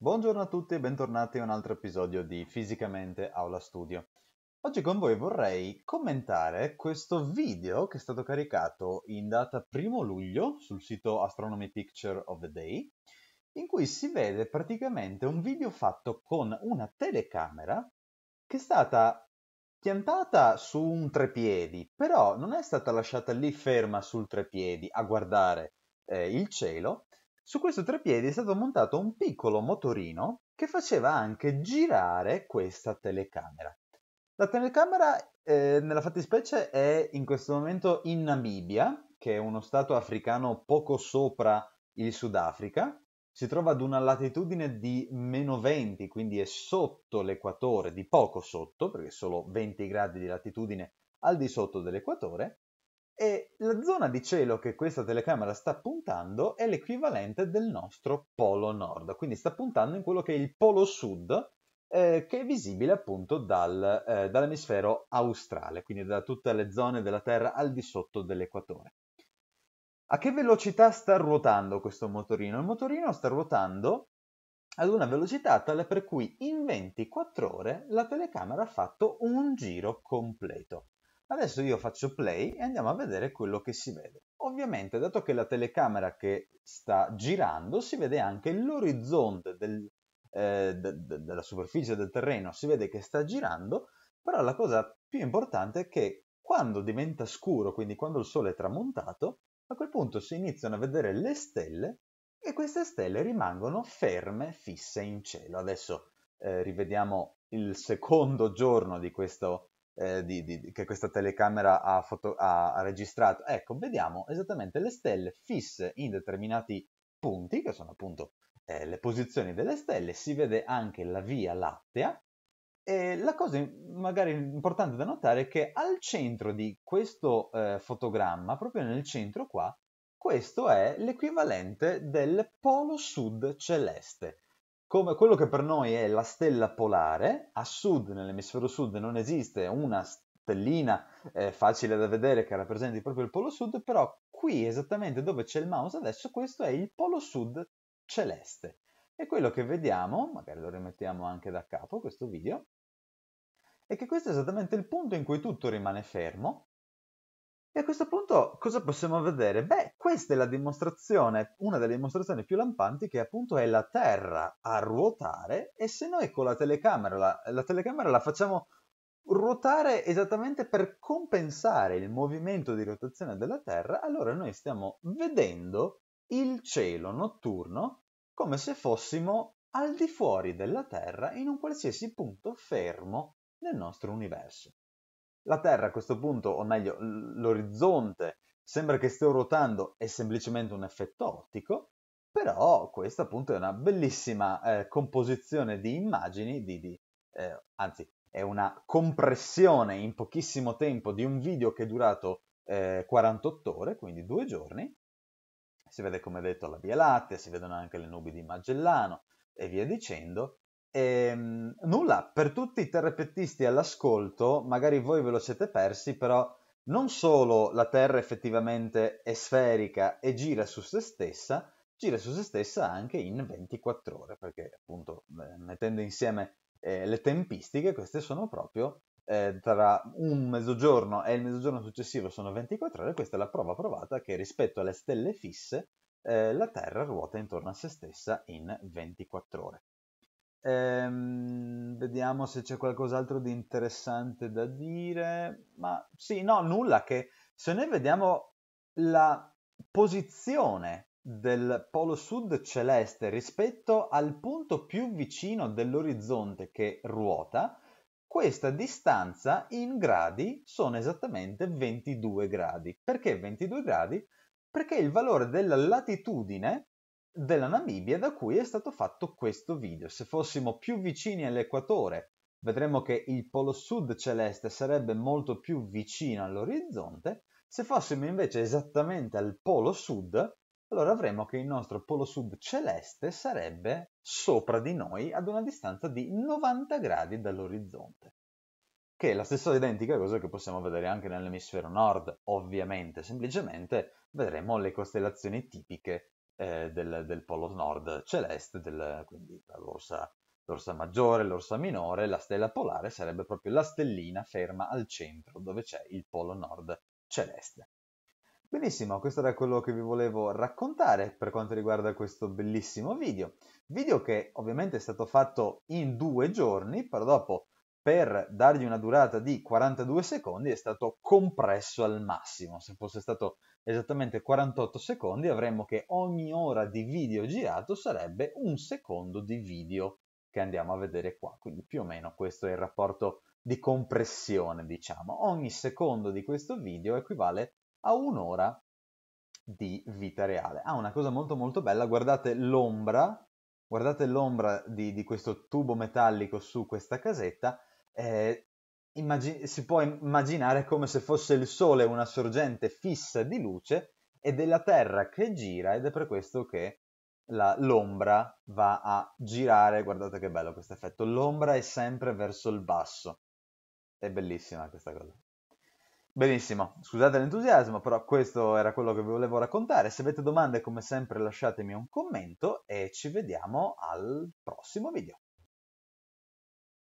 Buongiorno a tutti e bentornati a un altro episodio di Fisicamente Aula Studio. Oggi con voi vorrei commentare questo video che è stato caricato in data 1 luglio sul sito Astronomy Picture of the Day, in cui si vede praticamente un video fatto con una telecamera che è stata piantata su un trepiedi, però non è stata lasciata lì ferma sul trepiedi a guardare eh, il cielo, su questo treppiedi è stato montato un piccolo motorino che faceva anche girare questa telecamera. La telecamera, eh, nella fattispecie, è in questo momento in Namibia, che è uno stato africano poco sopra il Sudafrica. Si trova ad una latitudine di meno 20, quindi è sotto l'equatore, di poco sotto, perché solo 20 gradi di latitudine al di sotto dell'equatore, e la zona di cielo che questa telecamera sta puntando è l'equivalente del nostro polo nord, quindi sta puntando in quello che è il polo sud, eh, che è visibile appunto dal, eh, dall'emisfero australe, quindi da tutte le zone della Terra al di sotto dell'equatore. A che velocità sta ruotando questo motorino? Il motorino sta ruotando ad una velocità tale per cui in 24 ore la telecamera ha fatto un giro completo. Adesso io faccio play e andiamo a vedere quello che si vede. Ovviamente, dato che la telecamera che sta girando, si vede anche l'orizzonte del, eh, de, de, della superficie del terreno, si vede che sta girando, però la cosa più importante è che quando diventa scuro, quindi quando il sole è tramontato, a quel punto si iniziano a vedere le stelle e queste stelle rimangono ferme, fisse in cielo. Adesso eh, rivediamo il secondo giorno di questo eh, di, di, che questa telecamera ha, foto, ha, registrato. Ecco, vediamo esattamente le stelle fisse in determinati punti, che sono appunto eh, le posizioni delle stelle, si vede anche la via lattea. E la cosa magari importante da notare è che al centro di questo eh, fotogramma, proprio nel centro qua, questo è l'equivalente del polo sud celeste come quello che per noi è la stella polare, a sud, nell'emisfero sud, non esiste una stellina eh, facile da vedere che rappresenti proprio il polo sud, però qui esattamente dove c'è il mouse adesso, questo è il polo sud celeste. E quello che vediamo, magari lo rimettiamo anche da capo questo video, è che questo è esattamente il punto in cui tutto rimane fermo, e a questo punto cosa possiamo vedere? Beh, questa è la dimostrazione, una delle dimostrazioni più lampanti che appunto è la Terra a ruotare e se noi con la telecamera, la, la telecamera la facciamo ruotare esattamente per compensare il movimento di rotazione della Terra, allora noi stiamo vedendo il cielo notturno come se fossimo al di fuori della Terra in un qualsiasi punto fermo nel nostro universo. La Terra a questo punto, o meglio l'orizzonte, sembra che stia ruotando, è semplicemente un effetto ottico, però questa appunto è una bellissima eh, composizione di immagini, di, di, eh, anzi è una compressione in pochissimo tempo di un video che è durato eh, 48 ore, quindi due giorni. Si vede come detto la Via Lattea, si vedono anche le nubi di Magellano e via dicendo, e, ehm, nulla, per tutti i terrapettisti all'ascolto, magari voi ve lo siete persi, però non solo la Terra effettivamente è sferica e gira su se stessa, gira su se stessa anche in 24 ore, perché appunto eh, mettendo insieme eh, le tempistiche, queste sono proprio eh, tra un mezzogiorno e il mezzogiorno successivo sono 24 ore, questa è la prova provata che rispetto alle stelle fisse eh, la Terra ruota intorno a se stessa in 24 ore. Ehm, vediamo se c'è qualcos'altro di interessante da dire. Ma sì, no, nulla che se noi vediamo la posizione del polo sud celeste rispetto al punto più vicino dell'orizzonte che ruota, questa distanza in gradi sono esattamente 22 gradi. Perché 22 gradi? Perché il valore della latitudine della Namibia da cui è stato fatto questo video. Se fossimo più vicini all'equatore vedremmo che il polo sud celeste sarebbe molto più vicino all'orizzonte, se fossimo invece esattamente al polo sud, allora avremmo che il nostro polo sud celeste sarebbe sopra di noi ad una distanza di 90 gradi dall'orizzonte. Che è la stessa identica cosa che possiamo vedere anche nell'emisfero nord, ovviamente, semplicemente vedremo le costellazioni tipiche eh, del, del, polo nord celeste, del, quindi l'orsa, l'orsa maggiore, l'orsa minore, la stella polare sarebbe proprio la stellina ferma al centro dove c'è il polo nord celeste. Benissimo, questo era quello che vi volevo raccontare per quanto riguarda questo bellissimo video. Video che ovviamente è stato fatto in due giorni, però dopo per dargli una durata di 42 secondi è stato compresso al massimo. Se fosse stato esattamente 48 secondi avremmo che ogni ora di video girato sarebbe un secondo di video che andiamo a vedere qua. Quindi più o meno questo è il rapporto di compressione, diciamo. Ogni secondo di questo video equivale a un'ora di vita reale. Ah, una cosa molto molto bella, guardate l'ombra, guardate l'ombra di, di questo tubo metallico su questa casetta eh, immagin- si può immaginare come se fosse il Sole una sorgente fissa di luce ed è la Terra che gira ed è per questo che la, l'ombra va a girare, guardate che bello questo effetto, l'ombra è sempre verso il basso, è bellissima questa cosa. Benissimo, scusate l'entusiasmo, però questo era quello che vi volevo raccontare. Se avete domande, come sempre, lasciatemi un commento e ci vediamo al prossimo video.